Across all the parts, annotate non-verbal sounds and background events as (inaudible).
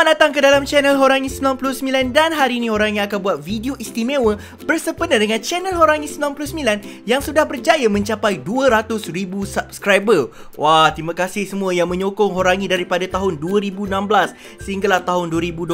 Selamat datang ke dalam channel Horangi99 dan hari ini Horangi akan buat video istimewa bersempena dengan channel Horangi99 yang sudah berjaya mencapai 200,000 subscriber. Wah, terima kasih semua yang menyokong Horangi daripada tahun 2016 sehinggalah tahun 2021.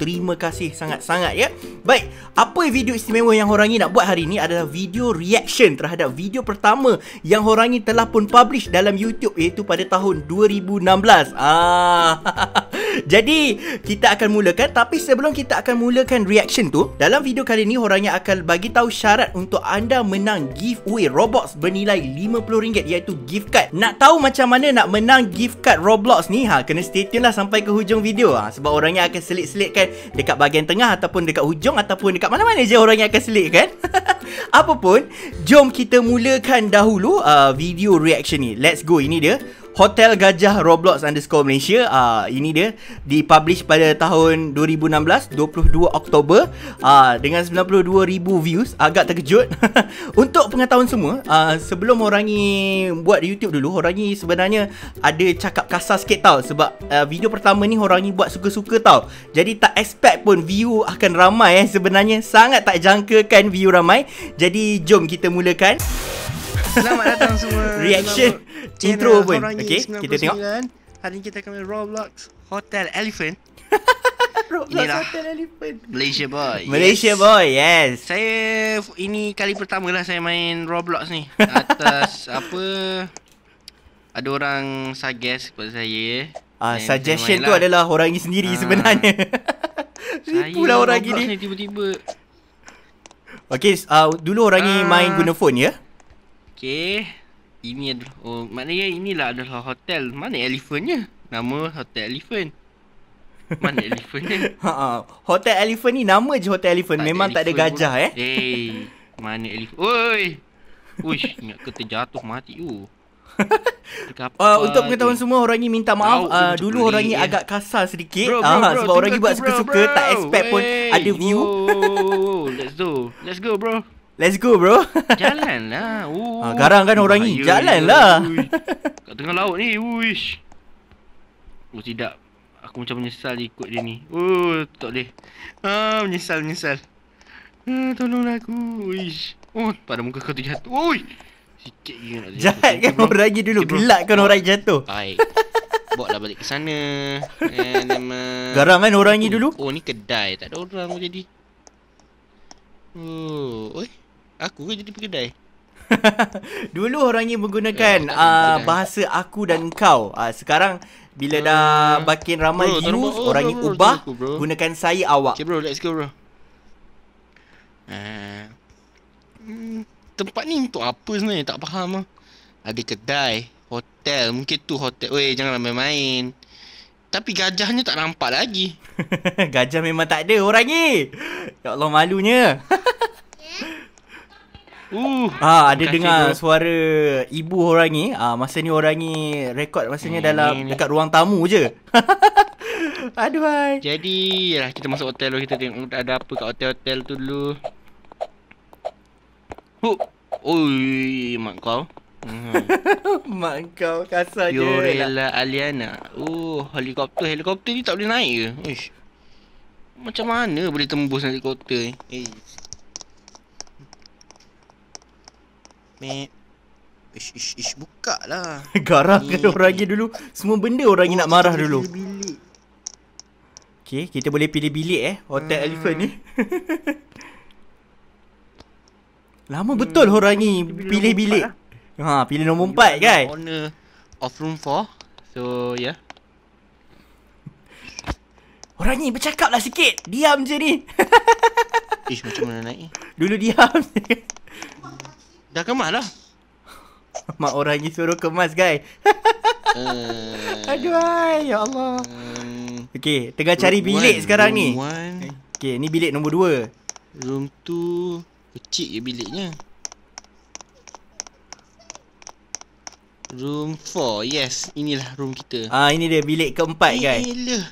Terima kasih sangat-sangat ya. Baik, apa video istimewa yang Horangi nak buat hari ini adalah video reaction terhadap video pertama yang Horangi telah pun publish dalam YouTube iaitu pada tahun 2016. Ah, (laughs) Jadi kita akan mulakan tapi sebelum kita akan mulakan reaction tu dalam video kali ni orangnya akan bagi tahu syarat untuk anda menang giveaway Roblox bernilai RM50 iaitu gift card. Nak tahu macam mana nak menang gift card Roblox ni ha kena stay tune lah sampai ke hujung video ha, sebab orangnya akan selit-selitkan dekat bahagian tengah ataupun dekat hujung ataupun dekat mana-mana je orangnya akan selitkan. (laughs) Apa pun, jom kita mulakan dahulu uh, video reaction ni. Let's go ini dia. Hotel Gajah Roblox underscore Malaysia uh, Ini dia Dipublish pada tahun 2016 22 Oktober uh, Dengan 92,000 views Agak terkejut (laughs) Untuk pengetahuan semua uh, Sebelum orang ni buat YouTube dulu Orang ni sebenarnya ada cakap kasar sikit tau Sebab uh, video pertama ni orang ni buat suka-suka tau Jadi tak expect pun view akan ramai eh Sebenarnya sangat tak jangkakan view ramai Jadi jom kita mulakan Música Selamat datang semua Reaction Intro pun Okay 99. Kita tengok Hari ni kita akan main Roblox Hotel Elephant (laughs) Roblox Inilah. Hotel Elephant Malaysia boy Malaysia boy Yes Saya Ini kali pertama lah Saya main Roblox ni Atas (laughs) Apa Ada orang Suggest kepada saya Ah, uh, Suggestion tu lah. adalah Orang ni sendiri uh, sebenarnya (laughs) Ripu lah ah, orang ni Tiba-tiba Okay uh, Dulu orang uh, main guna phone ya yeah? Okay Ini adalah Oh maknanya inilah adalah hotel Mana elephantnya? Nama Hotel Elephant Mana elephantnya? Ha-ha. (laughs) Hotel Elephant ni nama je Hotel Elephant tak Memang tak ada gajah pun. eh Hey eh, Mana elephant Oi Uish Ingat ke terjatuh mati tu oh. (laughs) Uh, untuk pengetahuan dia. semua orang ni minta maaf uh, oh, dulu orang ni eh. agak kasar sedikit bro, ah, bro, bro, uh, sebab orang ni buat bro, suka-suka tak expect Wey. pun ada view. let's go. Let's go bro. Let's go bro Jalan lah oh, (laughs) ha, Garang kan orang ni Jalan lah (laughs) Kat tengah laut ni wish. Oh tidak Aku macam menyesal ikut dia ni Oh tak boleh ah, Menyesal menyesal ah, Tolonglah aku wish. Oh pada muka kau tu jatuh Uish Sikit je nak jatuh Jahat kan orang ni dulu Gelak kan orang jatuh Baik Bawa lah balik ke sana uh, Garang kan orang ni dulu Oh ni kedai Tak ada orang jadi Oh, oi aku ke jadi pekedai? (laughs) Dulu orangnya menggunakan ya, uh, bahasa aku dan kau. Uh, sekarang bila uh, dah makin hmm. ramai bro, virus, bro, orangnya bro, ubah bro, gunakan saya awak. Okay bro, let's go bro. Uh, tempat ni untuk apa sebenarnya? Tak faham lah. Ada kedai, hotel. Mungkin tu hotel. Weh, jangan main-main. Tapi gajahnya tak nampak lagi. (laughs) Gajah memang tak ada orang ni. Ya Allah malunya. (laughs) Uh, ah, ada dengar bro. suara ibu orang ni. Ah, masa ni orang ni rekod masa ni, dalam ni, ni. dekat ruang tamu je. (laughs) Aduh hai. Jadi, lah kita masuk hotel dulu kita tengok ada apa kat hotel-hotel tu dulu. Hu. Oi, mak kau. Hmm. (laughs) mak kau kasar je. Yorella, Aliana. Oh, uh, helikopter, helikopter ni tak boleh naik ke? Ish. Macam mana boleh tembus helikopter ni? Eh. Meh. Ish, ish, ish, buka lah. (laughs) Garah ke orang dulu? Semua benda orang oh, nak marah dulu. Okay, kita boleh pilih bilik eh. Hotel hmm. Elephant ni. (laughs) Lama hmm. betul orang ni pilih bilik. Lah. Ha, pilih nombor you empat kan? Owner of room four. So, yeah. (laughs) Orang ni bercakap lah sikit. Diam je ni. ish, macam mana naik ni? Dulu diam Dah kemas lah (laughs) Mak orang ni suruh kemas guys uh, eh. Aduhai Ya Allah um, hmm. Okay Tengah cari bilik one, sekarang ni one. Okay ni bilik nombor dua. Room tu Kecil je biliknya Room 4 Yes Inilah room kita Ah ini dia bilik keempat eh, guys Eh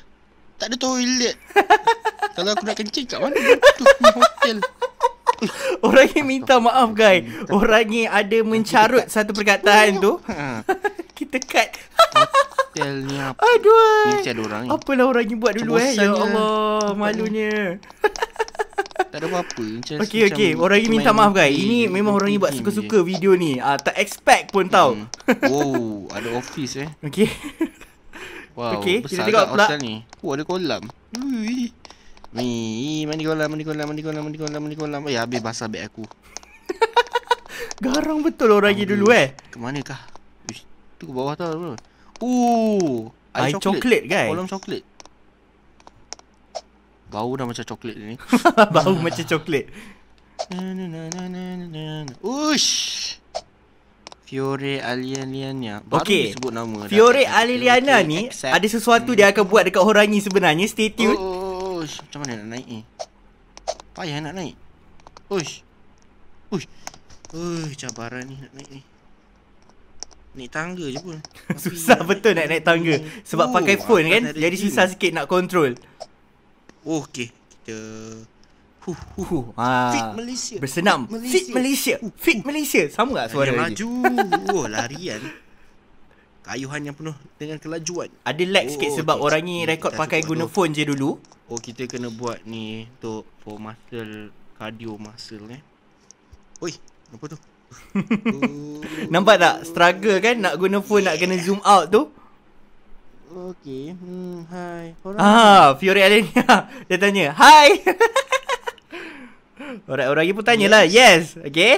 Tak ada toilet (laughs) Kalau aku nak kencing kat mana Tu hotel (laughs) orang yang minta maaf guys orang yang ada mencarut satu perkataan tu ha. (laughs) kita cut hotelnya (laughs) aduh eh. ni orang apalah orang yang buat dulu eh ya Allah malunya tak ada apa-apa macam okey okey orang yang minta maaf guys ini memang orang yang buat suka-suka video ni ah, tak expect pun tau hmm. wow ada office eh okey Wow, okay, besar kita tengok pula. Ni. Oh, ada kolam. Ui. Ni, mandi kolam, mandi kolam, mandi lah mandi kolam, mandi kolam. Eh, habis basah beg aku. (laughs) Garang betul orang lagi dulu eh. Ke manakah? Ish, tu ke bawah tu Bro. Ooh, coklat guys. Kolam coklat. Bau dah macam coklat ni. (laughs) Bau macam coklat. Ush. Fiore Alieniana. Baru okay. sebut nama. Fiore Alieniana ni ada sesuatu hmm. dia akan buat dekat Horangi sebenarnya. Stay tuned. Oh uish macam mana nak naik ni? Payah nak naik. uish uish uish cabaran ni nak naik ni. Naik tangga je pun. (laughs) susah Tapi betul nak naik tangga. Sebab oh, pakai phone kan, jadi susah gym. sikit nak control. Oh, Kita... Huh, huh, huh. Ah, Fit Malaysia. Bersenam. Malaysia. Fit Malaysia. Fit Malaysia. Sama tak suara dia? Laju. oh, larian. Kayuhan yang penuh dengan kelajuan. Ada lag oh, sikit sebab orang ni rekod pakai guna tu. phone je dulu. Oh, kita kena buat ni untuk for muscle, cardio muscle eh. Oi, apa tu? (laughs) Nampak tak struggle kan nak guna phone yeah. nak kena zoom out tu? Okay, hmm, hai. Ah, Fiore Alenia. (laughs) Dia tanya, hai. (laughs) orang, orang lagi pun tanyalah, yes. yes. Okay.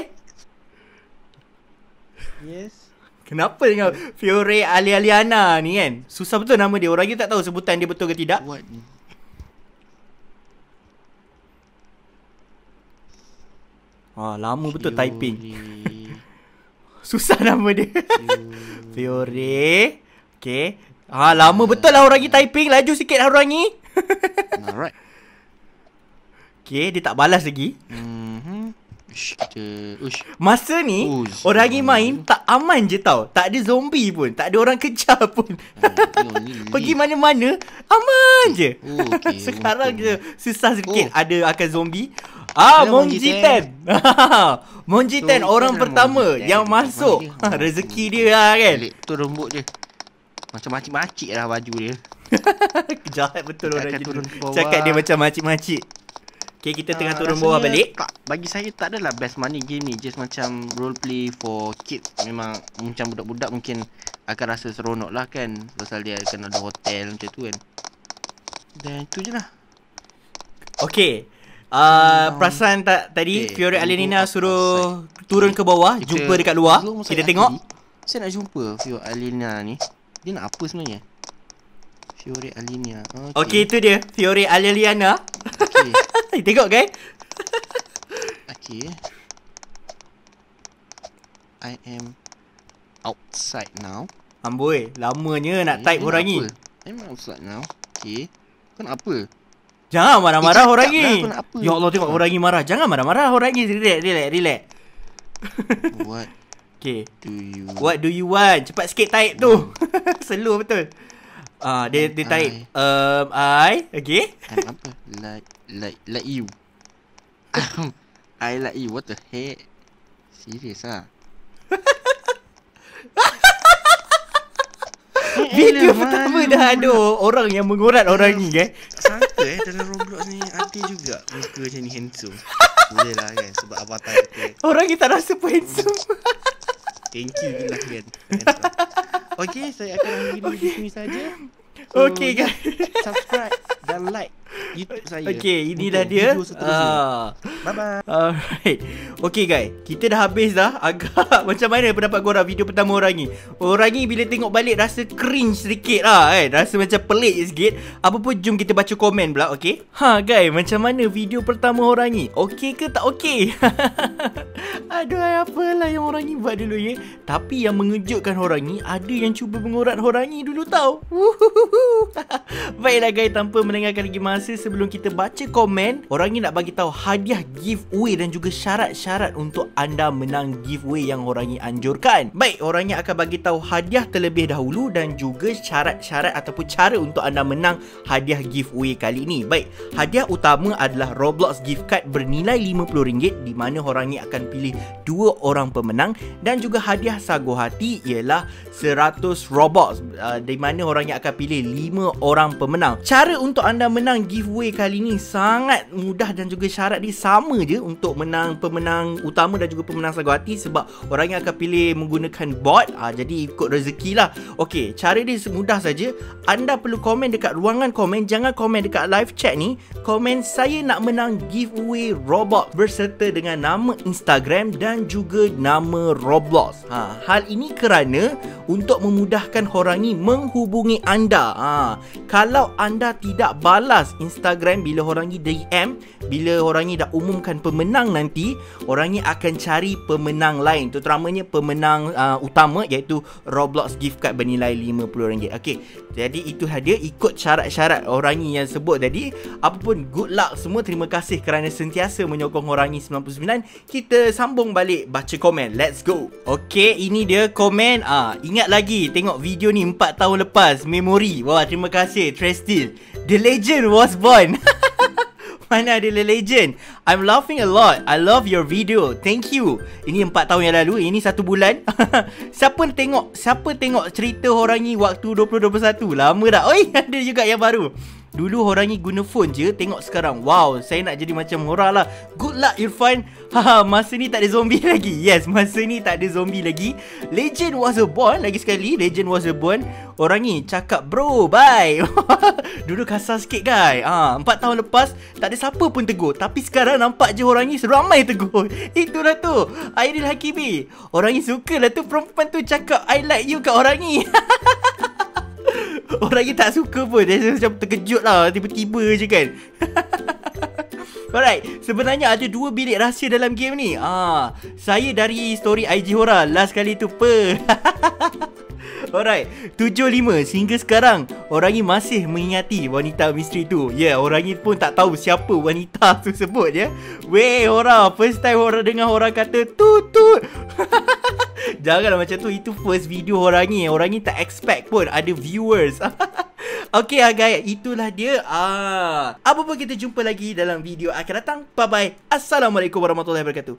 Yes. Kenapa dengan Fiore Alialiana ni kan? Susah betul nama dia. Orang lagi tak tahu sebutan dia betul ke tidak. What Ah, lama Fiore. betul typing. Susah nama dia. Fiore. Okay. Ah, lama uh, betul lah orang lagi typing. Laju sikit lah orang ni. Alright. Okay, dia tak balas lagi. Hmm. Ush, kita... Ush. Masa ni, Ush, orang ni main tak aman je tau. Tak ada zombie pun. Tak ada orang (laughs) kejar pun. Oh, Pergi mana-mana, aman je. Oh, okay, (laughs) Sekarang okay. je, susah sikit oh. ada akan zombie. Ah, Monji Ten. (laughs) Monji Ten, orang pertama Mon-G-10. yang masuk. Ha, rezeki dia lah kan. Tu rembut je. Macam macik-macik lah baju dia. Jahat betul dia orang je. Cakap dia macam macik-macik. Okay, kita tengah uh, turun bawah balik. Tak, bagi saya tak adalah best money game ni. Just macam role play for kids. Memang macam budak-budak mungkin akan rasa seronok lah kan. Pasal dia akan ada hotel macam tu kan. Dan tu je lah. Okay. Uh, ah, um, hmm. perasan tak tadi okay, Fiore Alenina suruh saya, turun ke bawah kita, Jumpa dekat luar Kita tengok hari, Saya nak jumpa Fiore Alenina ni Dia nak apa sebenarnya Fiore Alinia. Okey, okay, itu dia. Fiore Aliliana. Okey. (laughs) Tengok, guys. Okay. I am outside now. Amboi, lamanya okay, nak type orang ni. I am outside now. Okay. Kau nak apa? Jangan marah-marah eh, orang ni. Lah, ya Allah, tengok ha. orang ni marah. Jangan marah-marah orang ni. Relax, relax, relax. (laughs) What? Okay. Do you... What do you want? Cepat sikit type tu. Hmm. Slow (laughs) betul. Ah, dia dia taik um, I, okay? apa? Like like like you. I like you. What the heck? Serious ah. (laughs) Video pertama dah ada orang yang mengurat orang ni kan Sangka eh dalam Roblox ni Ati juga muka macam ni handsome Boleh lah kan sebab avatar kita eh. Orang ni tak rasa pun handsome Thank you gila kan Okay, saya akan ambil okay. di sini saja. So, okay guys. Subscribe dan like. Itu (laughs) saya Okay ini Untuk dah dia ah. Bye bye Alright Okay guys Kita dah habis dah (laughs) Agak Macam mana pendapat korang Video pertama orang ni Orang ni bila tengok balik Rasa cringe sedikit lah kan Rasa macam pelik sikit pun jom kita baca komen pula Okay Ha guys Macam mana video pertama orang ni Okay ke tak okay (laughs) Aduh apa lah yang orang ni buat dulu ye? Ya? Tapi yang mengejutkan orang ni Ada yang cuba mengorat orang ni dulu tau Baiklah guys Tanpa menengahkan lagi masa sebelum kita baca komen, orang ini nak bagi tahu hadiah giveaway dan juga syarat-syarat untuk anda menang giveaway yang orang ini anjurkan. Baik, orang ini akan bagi tahu hadiah terlebih dahulu dan juga syarat-syarat ataupun cara untuk anda menang hadiah giveaway kali ini. Baik, hadiah utama adalah Roblox gift card bernilai RM50 di mana orang ini akan pilih dua orang pemenang dan juga hadiah sagu hati ialah 100 Roblox uh, di mana orang ini akan pilih 5 orang pemenang. Cara untuk anda menang giveaway giveaway kali ni sangat mudah dan juga syarat dia sama je untuk menang pemenang utama dan juga pemenang sagu hati sebab orang yang akan pilih menggunakan bot ah jadi ikut rezeki lah. Okey, cara dia semudah saja. Anda perlu komen dekat ruangan komen, jangan komen dekat live chat ni. Komen saya nak menang giveaway robot berserta dengan nama Instagram dan juga nama Roblox. Ha, hal ini kerana untuk memudahkan orang ni menghubungi anda. Ha, kalau anda tidak balas Instagram Instagram bila orang ni DM, bila orang ni dah umumkan pemenang nanti, orang ni akan cari pemenang lain. Terutamanya pemenang uh, utama iaitu Roblox gift card bernilai RM50. Okey. Jadi itu hadiah ikut syarat-syarat orang ni yang sebut tadi. Apapun good luck semua. Terima kasih kerana sentiasa menyokong orang ni 99. Kita sambung balik baca komen. Let's go. Okey, ini dia komen. Ah, uh, ingat lagi tengok video ni 4 tahun lepas. Memori. Wah, terima kasih Trestil. The legend was born Bon. (laughs) Mana ada The Legend? I'm laughing a lot. I love your video. Thank you. Ini 4 tahun yang lalu. Ini 1 bulan. (laughs) siapa tengok siapa tengok cerita orang ni waktu 2021? Lama dah. Oi, (laughs) ada juga yang baru. Dulu orang ni guna phone je. Tengok sekarang. Wow, saya nak jadi macam orang lah. Good luck, Irfan. Haha, masa ni tak ada zombie (laughs) lagi. Yes, masa ni tak ada zombie lagi. Legend was a born lagi sekali. Legend was a born. Orang ni cakap, bro, bye. (laughs) Dulu kasar sikit, guys. Ah, ha, empat tahun lepas, tak ada siapa pun tegur. Tapi sekarang nampak je orang ni seramai tegur. (laughs) Itulah tu. Aidil Hakimi. Orang ni sukalah tu perempuan tu cakap, I like you kat orang ni. orang ni tak suka pun. Dia macam terkejut lah. Tiba-tiba je kan. Alright Sebenarnya ada dua bilik rahsia dalam game ni Ah, Saya dari story IG Hora Last kali tu per (laughs) Alright 75 Sehingga sekarang Orang ni masih mengingati wanita misteri tu Ya yeah, orang ni pun tak tahu siapa wanita (laughs) tu sebut ya yeah? Weh Hora First time orang dengar orang kata Tutut (laughs) Janganlah macam tu Itu first video orang ni Orang ni tak expect pun Ada viewers Okay lah guys Itulah dia Ah, Apa pun kita jumpa lagi Dalam video akan datang Bye bye Assalamualaikum warahmatullahi wabarakatuh